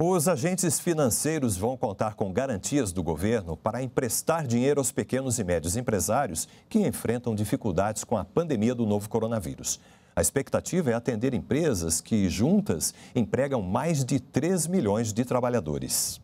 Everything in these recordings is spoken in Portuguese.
Os agentes financeiros vão contar com garantias do governo para emprestar dinheiro aos pequenos e médios empresários que enfrentam dificuldades com a pandemia do novo coronavírus. A expectativa é atender empresas que, juntas, empregam mais de 3 milhões de trabalhadores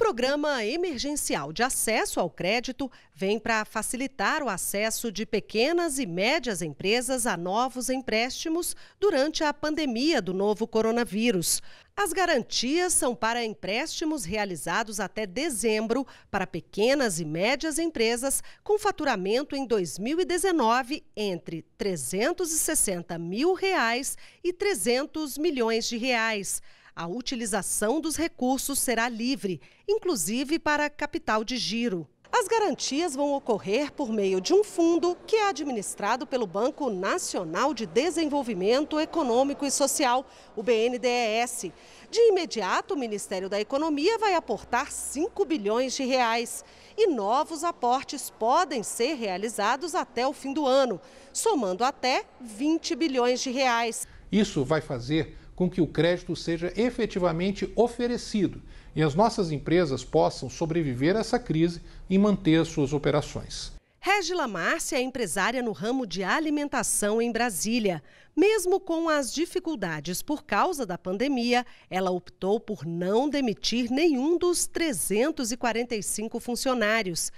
programa emergencial de acesso ao crédito vem para facilitar o acesso de pequenas e médias empresas a novos empréstimos durante a pandemia do novo coronavírus. As garantias são para empréstimos realizados até dezembro para pequenas e médias empresas com faturamento em 2019 entre 360 mil reais e 300 milhões de reais. A utilização dos recursos será livre, inclusive para capital de giro. As garantias vão ocorrer por meio de um fundo que é administrado pelo Banco Nacional de Desenvolvimento Econômico e Social, o BNDES. De imediato, o Ministério da Economia vai aportar 5 bilhões de reais e novos aportes podem ser realizados até o fim do ano, somando até 20 bilhões de reais. Isso vai fazer com que o crédito seja efetivamente oferecido e as nossas empresas possam sobreviver a essa crise e manter suas operações. Régila Márcia é empresária no ramo de alimentação em Brasília. Mesmo com as dificuldades por causa da pandemia, ela optou por não demitir nenhum dos 345 funcionários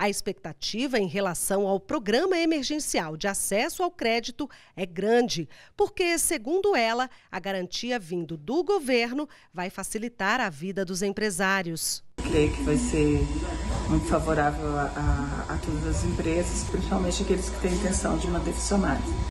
a expectativa em relação ao Programa Emergencial de Acesso ao Crédito é grande, porque, segundo ela, a garantia vindo do governo vai facilitar a vida dos empresários. Creio que vai ser muito favorável a, a, a todas as empresas, principalmente aqueles que têm intenção de manter funcionários.